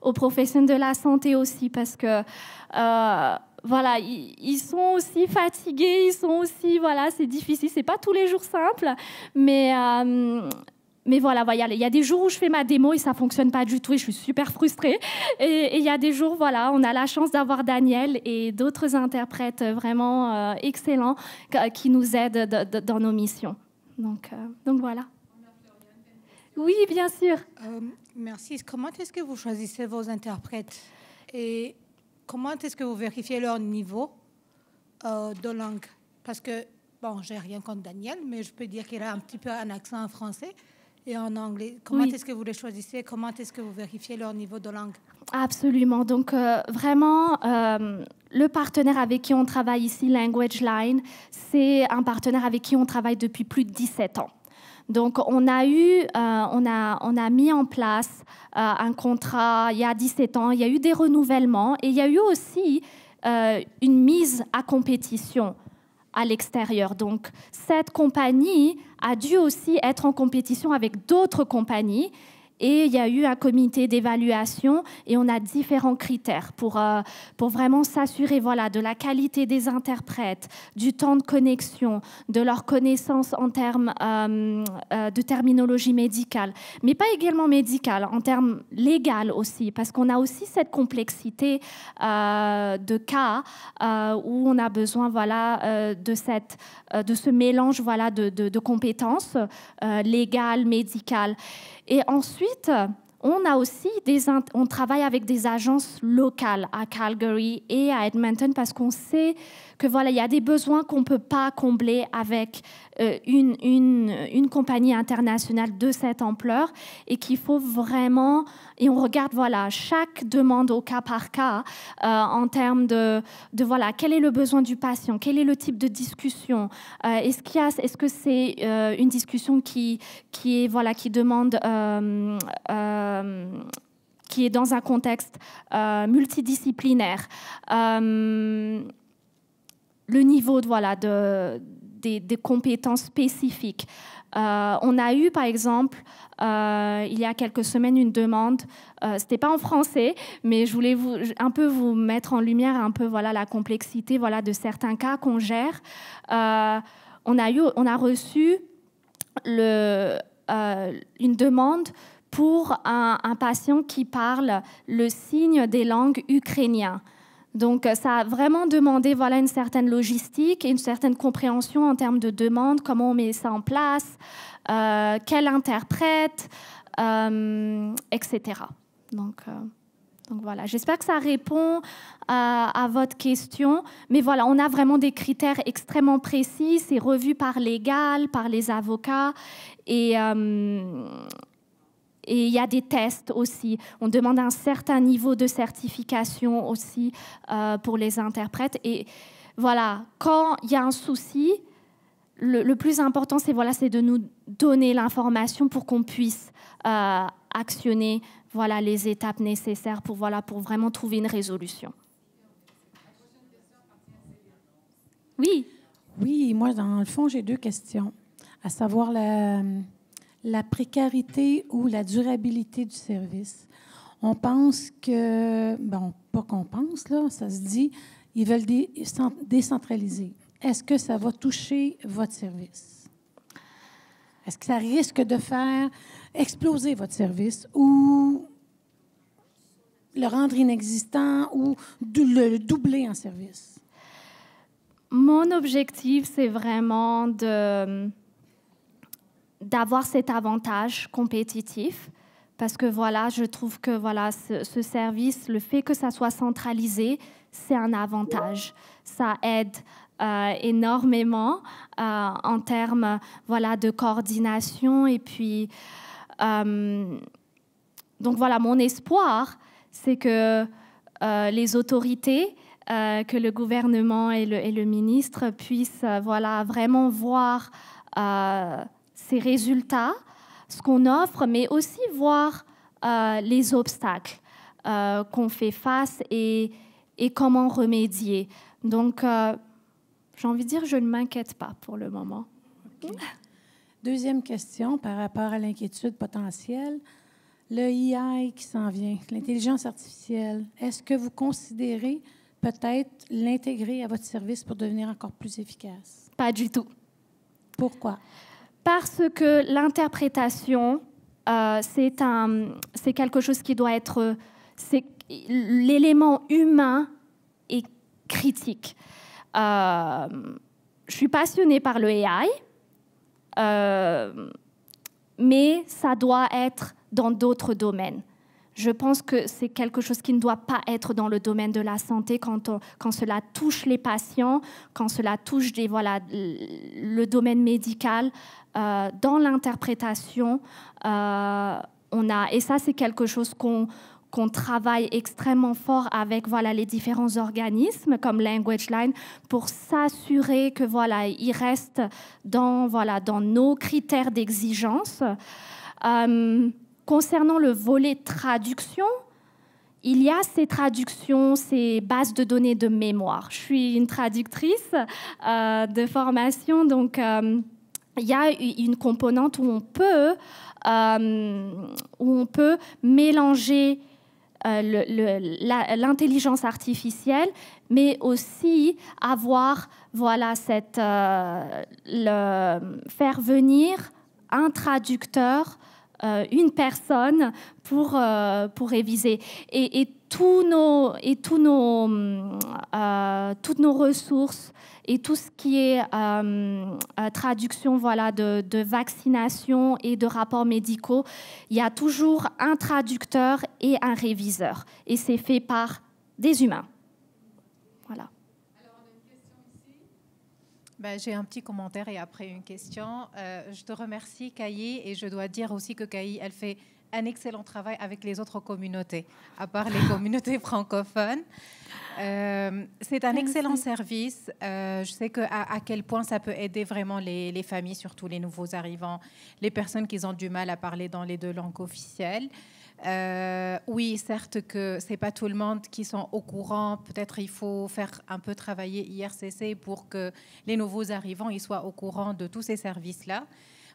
aux professionnels de la santé aussi, parce que euh, voilà, ils, sont aussi fatigués, ils sont aussi voilà, c'est difficile, c'est pas tous les jours simple, mais euh, mais voilà, voilà, il y a des jours où je fais ma démo et ça fonctionne pas du tout et je suis super frustrée. Et il y a des jours, voilà, on a la chance d'avoir Daniel et d'autres interprètes vraiment euh, excellents qui nous aident dans nos missions. Donc, euh, donc voilà. Oui, bien sûr. Euh, merci. Comment est-ce que vous choisissez vos interprètes et comment est-ce que vous vérifiez leur niveau de langue Parce que, bon, j'ai rien contre Daniel, mais je peux dire qu'il a un petit peu un accent français et en anglais. Comment est-ce que vous les choisissez Comment est-ce que vous vérifiez leur niveau de langue Absolument. Donc euh, vraiment, euh, le partenaire avec qui on travaille ici, Language Line, c'est un partenaire avec qui on travaille depuis plus de 17 ans. Donc, on a eu, euh, on, a, on a mis en place un contrat il y a 17 ans. Il y a eu des renouvellements et il y a eu aussi une mise à compétition à l'extérieur. Donc cette compagnie a dû aussi être en compétition avec d'autres compagnies et il y a eu un comité d'évaluation et on a différents critères pour, euh, pour vraiment s'assurer voilà, de la qualité des interprètes, du temps de connexion, de leur connaissance en termes euh, euh, de terminologie médicale, mais pas également médicale, en termes légal aussi, parce qu'on a aussi cette complexité de cas où on a besoin voilà, de, cette, de ce mélange voilà, de, de, de compétences légales, médicales. Et ensuite, on a aussi on travaille avec des agences locales à Calgary et à Edmonton parce qu'on sait que voilà, il y a des besoins qu'on ne peut pas combler avec euh, une, compagnie internationale de cette ampleur et qu'il faut vraiment, et on regarde voilà, chaque demande au cas par cas euh, en termes de, de, voilà, quel est le besoin du patient, quel est le type de discussion, euh, est-ce qu'il est-ce que c'est une discussion qui, qui, est, voilà, qui demande qui est dans un contexte multidisciplinaire le niveau voilà, de, des, compétences spécifiques. Euh, on a eu, par exemple, euh, il y a quelques semaines, une demande. Euh, c'était Ce n'était pas en français, mais je voulais un peu vous mettre en lumière un peu voilà, la complexité voilà, de certains cas qu'on gère. on, a eu, on a reçu le, une demande pour un, patient qui parle le signe des langues ukrainiennes. Donc euh, ça a vraiment demandé voilà, une certaine logistique et une certaine compréhension en termes de demande, comment on met ça en place, euh, quel interprète, euh, etc. Donc, euh, donc voilà, j'espère que ça répond à votre question. Mais voilà, on a vraiment des critères extrêmement précis, c'est revu par l'égal, par les avocats. Et et il y a des tests aussi. On demande un certain niveau de certification aussi euh, pour les interprètes. Et voilà, quand il y a un souci, le, plus important, c'est voilà, de nous donner l'information pour qu'on puisse euh, actionner voilà, les étapes nécessaires pour, voilà, pour vraiment trouver une résolution. Oui. Oui, moi, dans le fond, j'ai deux questions. À savoir, la, la précarité ou la durabilité du service. On pense que, bon, pas qu'on pense, là, ça se dit, ils veulent décentraliser. Est-ce que ça va toucher votre service? Est-ce que ça risque de faire exploser votre service ou le rendre inexistant ou le doubler en service? Mon objectif, c'est vraiment de d'avoir cet avantage compétitif parce que voilà, je trouve que voilà, ce, service, le fait que ça soit centralisé, c'est un avantage. Ça aide euh, énormément euh, en termes voilà, de coordination. Et puis, euh, donc voilà, mon espoir, c'est que les autorités, que le gouvernement et le, et le ministre puissent voilà, vraiment voir ses résultats, ce qu'on offre, mais aussi voir euh, les obstacles euh, qu'on fait face et, comment remédier. Donc, euh, j'ai envie de dire, je ne m'inquiète pas pour le moment. Deuxième question par rapport à l'inquiétude potentielle. Le AI qui s'en vient, l'intelligence artificielle, est-ce que vous considérez peut-être l'intégrer à votre service pour devenir encore plus efficace? Pas du tout. Pourquoi? parce que l'interprétation, euh, c'est quelque chose qui doit être... L'élément humain est critique. Euh, je suis passionnée par le AI, euh, mais ça doit être dans d'autres domaines. Je pense que c'est quelque chose qui ne doit pas être dans le domaine de la santé quand, quand cela touche les patients, quand cela touche des, voilà, le domaine médical. Euh, dans l'interprétation, euh, on a, et ça c'est quelque chose qu'on qu'on travaille extrêmement fort avec voilà les différents organismes comme Language Line pour s'assurer que voilà il restent dans voilà dans nos critères d'exigence. Euh, concernant le volet traduction, il y a ces traductions, ces bases de données de mémoire. Je suis une traductrice euh, de formation, donc euh, il y a une composante où on peut, euh, on peut mélanger l'intelligence artificielle, mais aussi avoir, voilà, cette, faire venir un traducteur euh, une personne pour, euh, pour réviser. Et, tous nos, et tous nos, euh, toutes nos ressources et tout ce qui est traduction voilà, de, de, vaccination et de rapports médicaux, il y a toujours un traducteur et un réviseur. Et c'est fait par des humains. Voilà ben, J'ai un petit commentaire et après une question. Euh, je te remercie, Caï et je dois dire aussi que Caï elle fait un excellent travail avec les autres communautés, à part les communautés francophones. Euh, c'est un excellent service. Euh, je sais que, à, quel point ça peut aider vraiment les, les, familles, surtout les nouveaux arrivants, les personnes qui ont du mal à parler dans les deux langues officielles. Euh, oui, certes que c'est pas tout le monde qui sont au courant. Peut-être il faut faire un peu travailler IRCC pour que les nouveaux arrivants ils soient au courant de tous ces services-là.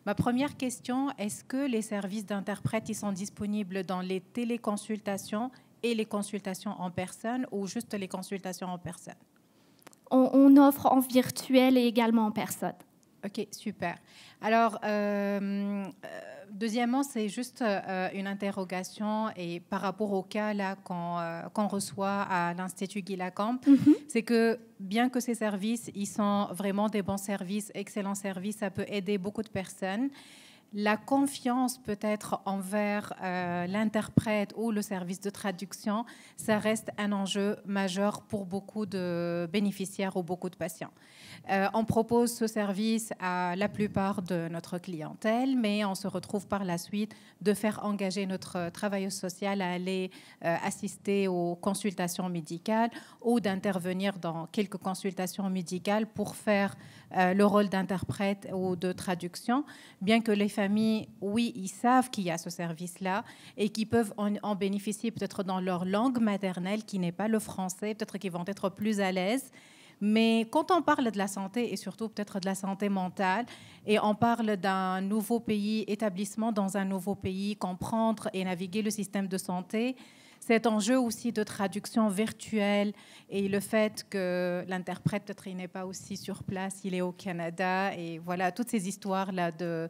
Ma première question est-ce que les services d'interprète ils sont disponibles dans les téléconsultations et les consultations en personne ou juste les consultations en personne on offre en virtuel et également en personne. Ok, super. Alors, euh, euh, deuxièmement, c'est juste euh, une interrogation et par rapport au cas là qu'on reçoit à l'Institut Guy mhm. c'est que bien que ces services, ils sont vraiment des bons services, excellents services, ça peut aider beaucoup de personnes. La confiance peut-être envers l'interprète ou le service de traduction, ça reste un enjeu majeur pour beaucoup de bénéficiaires ou beaucoup de patients. Euh, on propose ce service à la plupart de notre clientèle, mais on se retrouve par la suite de faire engager notre travailleuse social à aller euh, assister aux consultations médicales ou d'intervenir dans quelques consultations médicales pour faire euh, le rôle d'interprète ou de traduction, bien que les familles, oui, ils savent qu'il y a ce service-là et qu'ils peuvent en bénéficier peut-être dans leur langue maternelle qui n'est pas le français, peut-être qu'ils vont être plus à l'aise mais quand on parle de la santé, et surtout peut-être de la santé mentale, et on parle d'un nouveau pays, établissement dans un nouveau pays, comprendre et naviguer le système de santé, cet enjeu aussi de traduction virtuelle et le fait que l'interprète, peut-être, n'est pas aussi sur place, il est au Canada. Et voilà, toutes ces histoires-là euh,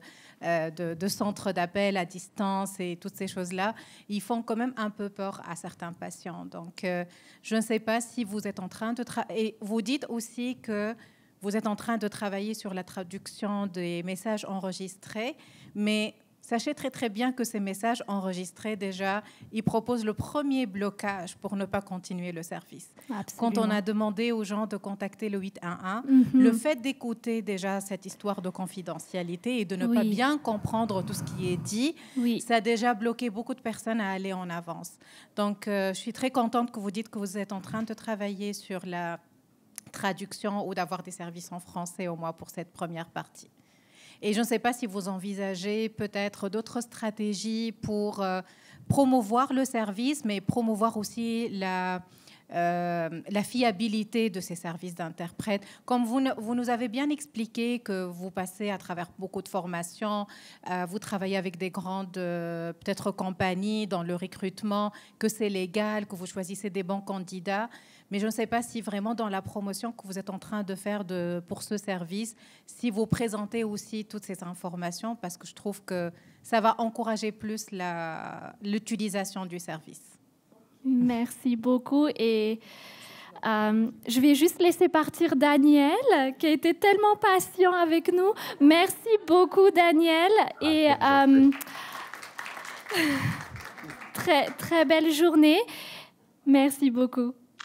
de, de, centres d'appel à distance et toutes ces choses-là, ils font quand même un peu peur à certains patients. Donc, euh, je ne sais pas si vous êtes en train de... Et vous dites aussi que vous êtes en train de travailler sur la traduction des messages enregistrés, mais Sachez très très bien que ces messages enregistrés déjà, ils proposent le premier blocage pour ne pas continuer le service. Quand on a demandé aux gens de contacter le 811, mhm. le fait d'écouter déjà cette histoire de confidentialité et de ne pas bien comprendre tout ce qui est dit, ça a déjà bloqué beaucoup de personnes à aller en avance. Donc euh, je suis très contente que vous dites que vous êtes en train de travailler sur la traduction ou d'avoir des services en français au moins pour cette première partie. Et je ne sais pas si vous envisagez peut-être d'autres stratégies pour euh, promouvoir le service, mais promouvoir aussi la, euh, fiabilité de ces services d'interprètes. Comme vous, nous avez bien expliqué que vous passez à travers beaucoup de formations, euh, vous travaillez avec des grandes peut-être compagnies dans le recrutement, que c'est légal, que vous choisissez des bons candidats mais je ne sais pas si vraiment dans la promotion que vous êtes en train de faire de, pour ce service, si vous présentez aussi toutes ces informations, parce que je trouve que ça va encourager plus l'utilisation du service. Merci beaucoup et euh, je vais juste laisser partir Daniel, qui a été tellement patient avec nous. Merci beaucoup, Daniel. Ah, et euh, très, très belle journée. Merci beaucoup.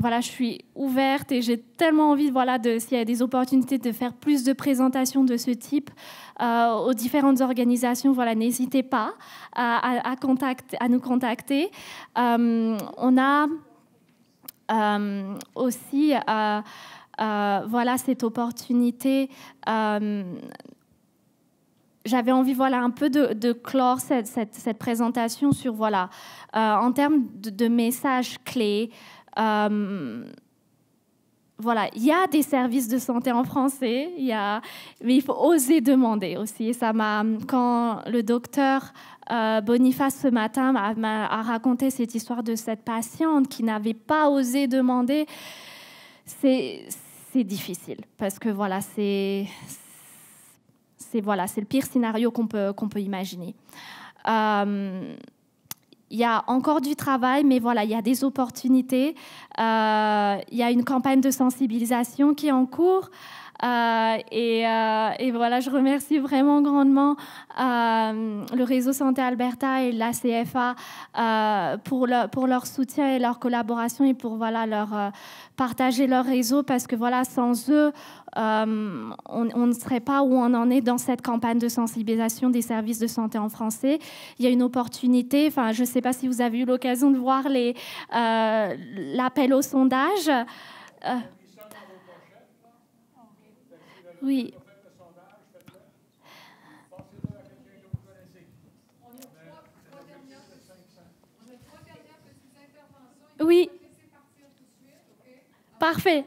voilà, je suis ouverte et j'ai tellement envie, voilà, de, s'il y a des opportunités de faire plus de présentations de ce type euh, aux différentes organisations, voilà, n'hésitez pas à, à, nous contacter. Euh, on a euh, aussi, voilà, cette opportunité j'avais envie voilà un peu de, clore cette, présentation sur voilà en termes de messages clés euh, voilà, il y a des services de santé en français, il y mais il faut oser demander aussi. ça m'a, quand le docteur euh, Boniface ce matin m'a raconté cette histoire de cette patiente qui n'avait pas osé demander, c'est difficile parce que voilà, c'est voilà, c'est le pire scénario qu'on peut qu'on peut imaginer. Euh, il y a encore du travail, mais voilà, il y a des opportunités. Euh, il y a une campagne de sensibilisation qui est en cours. Euh, euh, et, voilà, je remercie vraiment grandement le réseau Santé Alberta et la CFA pour, pour, leur soutien et leur collaboration et pour voilà, leur partager leur réseau parce que voilà, sans eux, euh, on, ne serait pas où on en est dans cette campagne de sensibilisation des services de santé en français. Il y a une opportunité, enfin, je ne sais pas si vous avez eu l'occasion de voir euh, l'appel au sondage. Euh, oui. Oui. Parfait.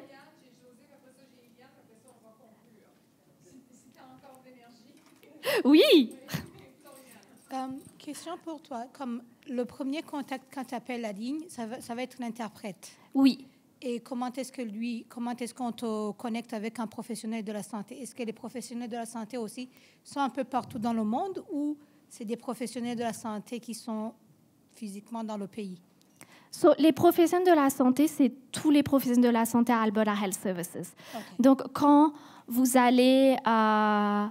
Oui. question pour toi. Comme le premier contact quand tu appelles la ligne, ça va, ça va être l'interprète. Oui. Et comment est-ce que lui, comment est-ce qu'on te connecte avec un professionnel de la santé Est-ce que les professionnels de la santé aussi sont un peu partout dans le monde ou c'est des professionnels de la santé qui sont physiquement dans le pays les professionnels de la santé, c'est tous les professionnels de la santé à Alberta Health Services. Donc, quand vous allez à euh,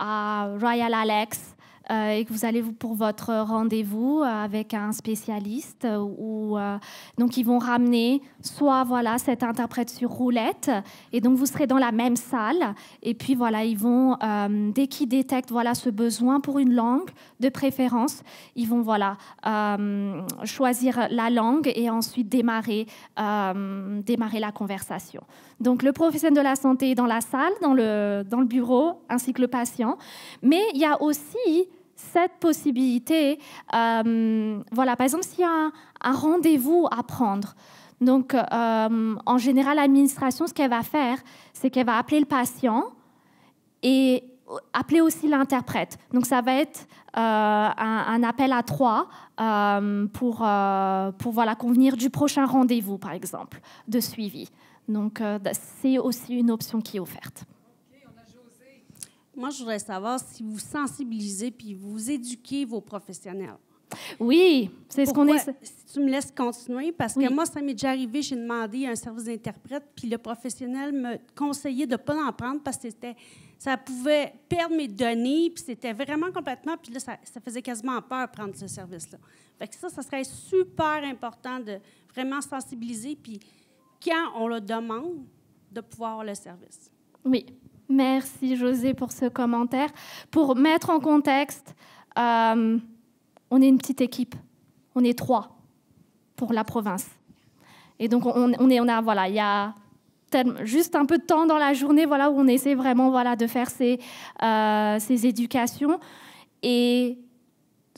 uh, Royal Alex, Euh, et que vous allez pour votre rendez-vous avec un spécialiste euh, ou euh, donc ils vont ramener soit voilà cet interprète sur roulette et donc vous serez dans la même salle et puis voilà ils vont dès qu'ils détectent voilà ce besoin pour une langue de préférence ils vont voilà choisir la langue et ensuite démarrer démarrer la conversation donc le professionnel de la santé est dans la salle dans le dans le bureau ainsi que le patient mais il y a aussi cette possibilité, euh, voilà, par exemple, s'il y a un, rendez-vous à prendre, donc euh, en général, l'administration, ce qu'elle va faire, c'est qu'elle va appeler le patient et appeler aussi l'interprète. Donc ça va être euh, un, appel à trois pour, pour convenir du prochain rendez-vous, par exemple, de suivi. Donc c'est aussi une option qui est offerte. Moi, je voudrais savoir si vous sensibilisez puis vous éduquez vos professionnels. Oui, c'est ce qu'on est. Si tu me laisses continuer, parce que moi, ça m'est déjà arrivé, j'ai demandé à un service d'interprète, puis le professionnel me conseillait de ne pas l'en prendre parce que c'était, ça pouvait perdre mes données, puis c'était vraiment complètement, puis là, ça, ça, faisait quasiment peur prendre ce service-là. Fait que ça, ça serait super important de vraiment sensibiliser, puis quand on le demande, de pouvoir le service. Oui, Merci José pour ce commentaire. Pour mettre en contexte, euh, on est une petite équipe. On est trois pour la province. Et donc on, a, voilà, il y a juste un peu de temps dans la journée, voilà, où on essaie vraiment, voilà, de faire euh, ces, éducations. Et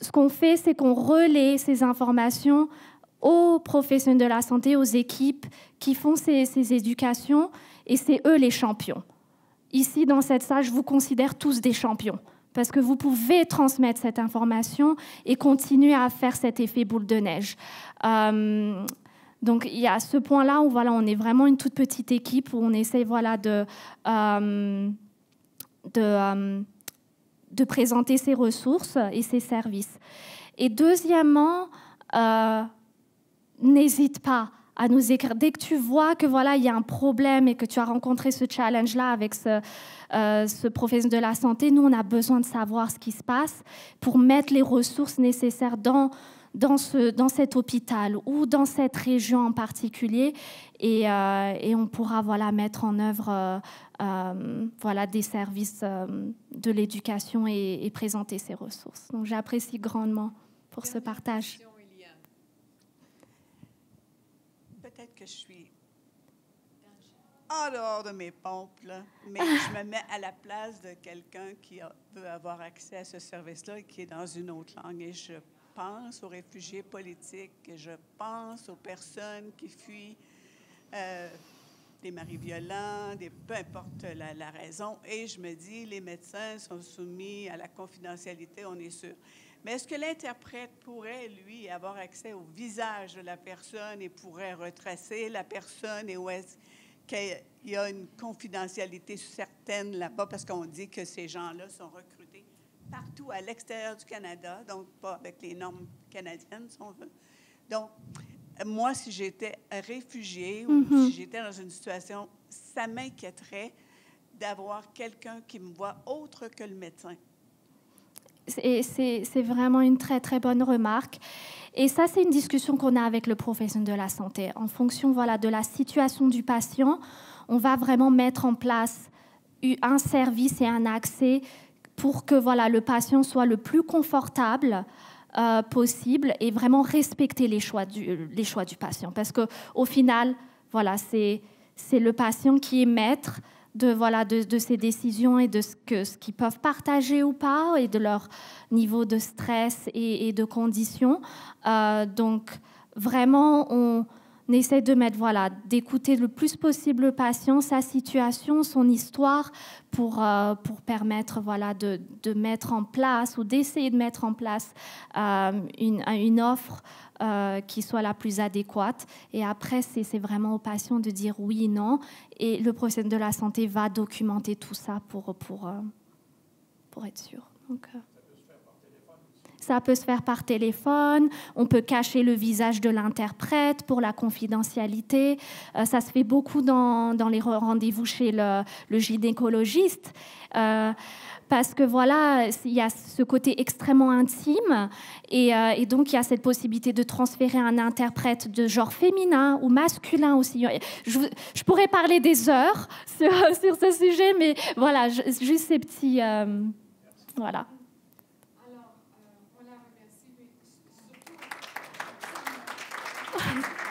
ce qu'on fait, c'est qu'on relaie ces informations aux professionnels de la santé, aux équipes qui font ces, ces éducations, et c'est eux les champions ici dans cette salle, je vous considère tous des champions parce que vous pouvez transmettre cette information et continuer à faire cet effet boule de neige. Euh, donc il y a ce point-là où voilà, on est vraiment une toute petite équipe où on essaie voilà, de, euh, de, euh, de, présenter ses ressources et ses services. Et deuxièmement, n'hésite pas à nous écrire. Dès que tu vois que voilà, il y a un problème et que tu as rencontré ce challenge-là avec ce, euh, professeur de la santé, nous, on a besoin de savoir ce qui se passe pour mettre les ressources nécessaires dans, dans, ce, dans cet hôpital ou dans cette région en particulier. Et, euh, et on pourra voilà, mettre en œuvre euh, voilà, des services de l'éducation et, et, présenter ces ressources. Donc j'apprécie grandement pour ce partage. je suis en dehors de mes pompes, là, mais je me mets à la place de quelqu'un qui a, veut avoir accès à ce service-là et qui est dans une autre langue. Et je pense aux réfugiés politiques, je pense aux personnes qui fuient euh, des maris violents, des, peu importe la, la, raison. Et je me dis, les médecins sont soumis à la confidentialité, on est sûr. Mais est-ce que l'interprète pourrait, lui, avoir accès au visage de la personne et pourrait retracer la personne et où est-ce qu'il y a une confidentialité certaine là-bas parce qu'on dit que ces gens-là sont recrutés partout à l'extérieur du Canada, donc pas avec les normes canadiennes, si on veut. Donc, moi, si j'étais réfugiée ou mm-hmm. si j'étais dans une situation, ça m'inquiéterait d'avoir quelqu'un qui me voit autre que le médecin c'est vraiment une très très bonne remarque. Et ça, c'est une discussion qu'on a avec le professionnel de la santé. En fonction voilà, de la situation du patient, on va vraiment mettre en place un service et un accès pour que voilà, le patient soit le plus confortable euh, possible et vraiment respecter les choix du, les choix du patient. Parce qu'au final, voilà, c'est le patient qui est maître de, voilà, de, ces décisions et de ce qu'ils ce peuvent partager ou pas et de leur niveau de stress et, de conditions. Euh, donc, vraiment, on on essaie de mettre, voilà, d'écouter le plus possible le patient, sa situation, son histoire, pour, euh, pour permettre, voilà, de, de, mettre en place ou d'essayer de mettre en place euh, une, une, offre euh, qui soit la plus adéquate. Et après, c'est vraiment au patient de dire oui, non. Et le professionnel de la santé va documenter tout ça pour, pour, pour être sûr. Donc, ça peut se faire par téléphone. On peut cacher le visage de l'interprète pour la confidentialité. Euh, ça se fait beaucoup dans, les rendez-vous chez le, le gynécologiste. Euh, parce que voilà, il y a ce côté extrêmement intime euh, et, donc il y a cette possibilité de transférer un interprète de genre féminin ou masculin aussi. Je, pourrais parler des heures sur, ce sujet, mais voilà, juste ces petits... voilà. Wow.